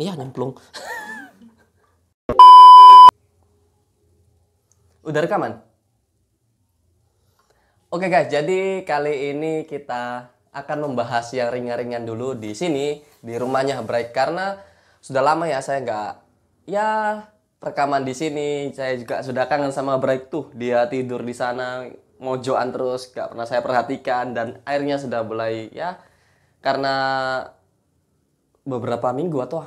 iya nyemplung udah rekaman oke guys jadi kali ini kita akan membahas yang ringan-ringan dulu di sini di rumahnya break karena sudah lama ya saya nggak ya rekaman di sini saya juga sudah kangen sama break tuh dia tidur di sana mojoan terus nggak pernah saya perhatikan dan airnya sudah mulai ya karena beberapa minggu atau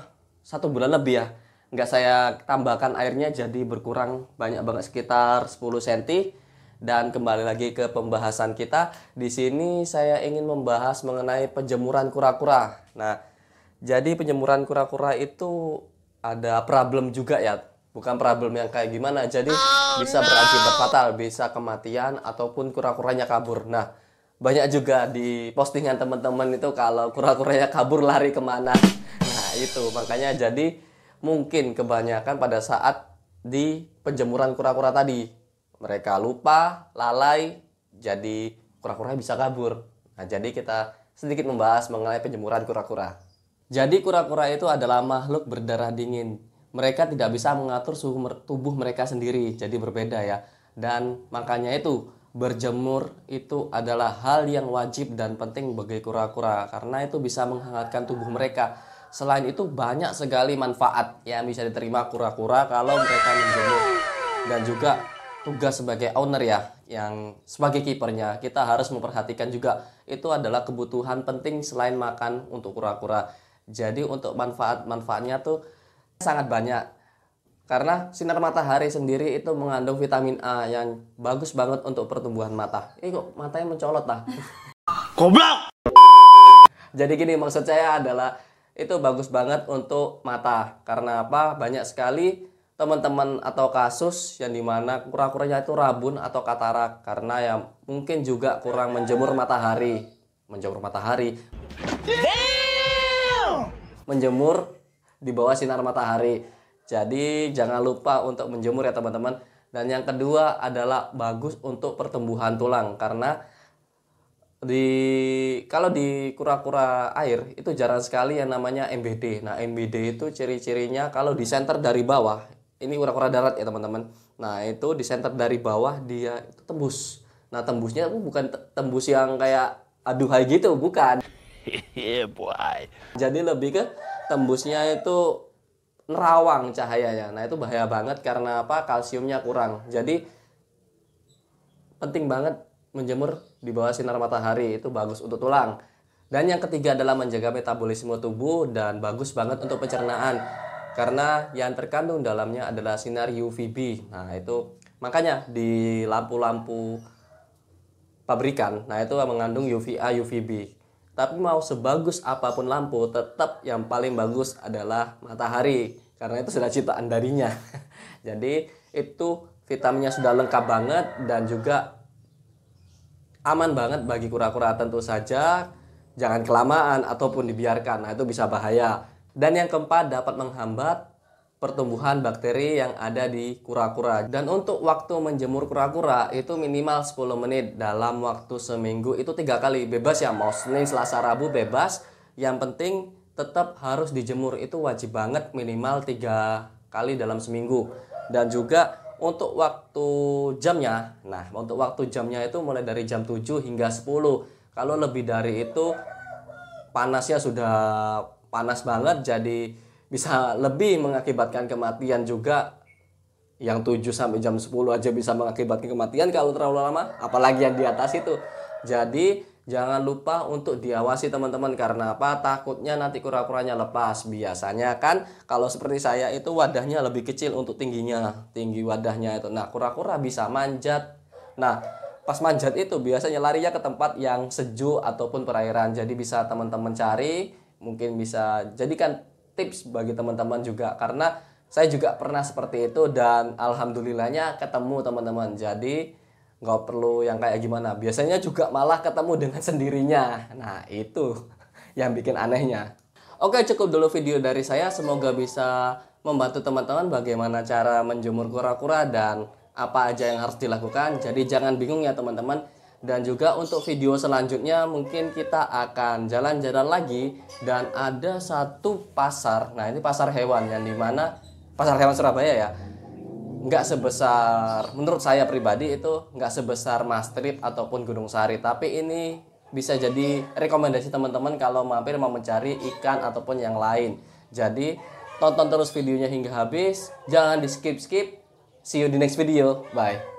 satu bulan lebih ya nggak saya tambahkan airnya jadi berkurang banyak banget sekitar 10 cm dan kembali lagi ke pembahasan kita di sini saya ingin membahas mengenai penjemuran kura-kura nah jadi penjemuran kura-kura itu ada problem juga ya bukan problem yang kayak gimana jadi oh, bisa no. berakibat fatal bisa kematian ataupun kura-kuranya kabur nah banyak juga di postingan teman-teman itu kalau kura-kuranya kabur lari kemana itu makanya jadi mungkin kebanyakan pada saat di penjemuran kura-kura tadi mereka lupa lalai jadi kura-kura bisa kabur nah jadi kita sedikit membahas mengenai penjemuran kura-kura jadi kura-kura itu adalah makhluk berdarah dingin mereka tidak bisa mengatur suhu tubuh mereka sendiri jadi berbeda ya dan makanya itu berjemur itu adalah hal yang wajib dan penting bagi kura-kura karena itu bisa menghangatkan tubuh mereka selain itu banyak sekali manfaat yang bisa diterima kura-kura kalau mereka menjemur dan juga tugas sebagai owner ya yang sebagai kipernya kita harus memperhatikan juga itu adalah kebutuhan penting selain makan untuk kura-kura jadi untuk manfaat-manfaatnya tuh sangat banyak karena sinar matahari sendiri itu mengandung vitamin A yang bagus banget untuk pertumbuhan mata. Ini kok matanya mencolot lah. Goblok. Jadi gini maksud saya adalah itu bagus banget untuk mata karena apa banyak sekali teman-teman atau kasus yang dimana kura-kuranya itu rabun atau katarak karena ya mungkin juga kurang menjemur matahari menjemur matahari menjemur di bawah sinar matahari jadi jangan lupa untuk menjemur ya teman-teman dan yang kedua adalah bagus untuk pertumbuhan tulang karena di kalau di kura-kura air itu jarang sekali yang namanya MBD. Nah, MBD itu ciri-cirinya kalau di center dari bawah, ini kura-kura darat ya, teman-teman. Nah, itu di center dari bawah dia itu tembus. Nah, tembusnya bukan tembus yang kayak aduhai gitu, bukan. boy. Jadi lebih ke tembusnya itu nerawang cahayanya. Nah, itu bahaya banget karena apa? Kalsiumnya kurang. Jadi penting banget menjemur di bawah sinar matahari itu bagus untuk tulang. Dan yang ketiga adalah menjaga metabolisme tubuh dan bagus banget untuk pencernaan karena yang terkandung dalamnya adalah sinar UVB. Nah, itu makanya di lampu-lampu pabrikan, nah itu mengandung UVA, UVB. Tapi mau sebagus apapun lampu, tetap yang paling bagus adalah matahari karena itu sudah ciptaan darinya. Jadi, itu vitaminnya sudah lengkap banget dan juga aman banget bagi kura-kura tentu saja jangan kelamaan ataupun dibiarkan nah itu bisa bahaya dan yang keempat dapat menghambat pertumbuhan bakteri yang ada di kura-kura dan untuk waktu menjemur kura-kura itu minimal 10 menit dalam waktu seminggu itu tiga kali bebas ya mau Senin Selasa Rabu bebas yang penting tetap harus dijemur itu wajib banget minimal tiga kali dalam seminggu dan juga untuk waktu jamnya, nah untuk waktu jamnya itu mulai dari jam 7 hingga 10. Kalau lebih dari itu panasnya sudah panas banget jadi bisa lebih mengakibatkan kematian juga yang 7 sampai jam 10 aja bisa mengakibatkan kematian kalau terlalu lama apalagi yang di atas itu jadi Jangan lupa untuk diawasi teman-teman karena apa? Takutnya nanti kura-kuranya lepas. Biasanya kan kalau seperti saya itu wadahnya lebih kecil untuk tingginya, tinggi wadahnya itu. Nah, kura-kura bisa manjat. Nah, pas manjat itu biasanya larinya ke tempat yang sejuk ataupun perairan. Jadi bisa teman-teman cari, mungkin bisa jadikan tips bagi teman-teman juga karena saya juga pernah seperti itu dan alhamdulillahnya ketemu teman-teman. Jadi nggak perlu yang kayak gimana biasanya juga malah ketemu dengan sendirinya nah itu yang bikin anehnya oke cukup dulu video dari saya semoga bisa membantu teman-teman bagaimana cara menjemur kura-kura dan apa aja yang harus dilakukan jadi jangan bingung ya teman-teman dan juga untuk video selanjutnya mungkin kita akan jalan-jalan lagi dan ada satu pasar nah ini pasar hewan yang dimana pasar hewan Surabaya ya nggak sebesar menurut saya pribadi itu nggak sebesar Mastrip ataupun Gunung Sari tapi ini bisa jadi rekomendasi teman-teman kalau mampir mau mencari ikan ataupun yang lain jadi tonton terus videonya hingga habis jangan di skip skip see you di next video bye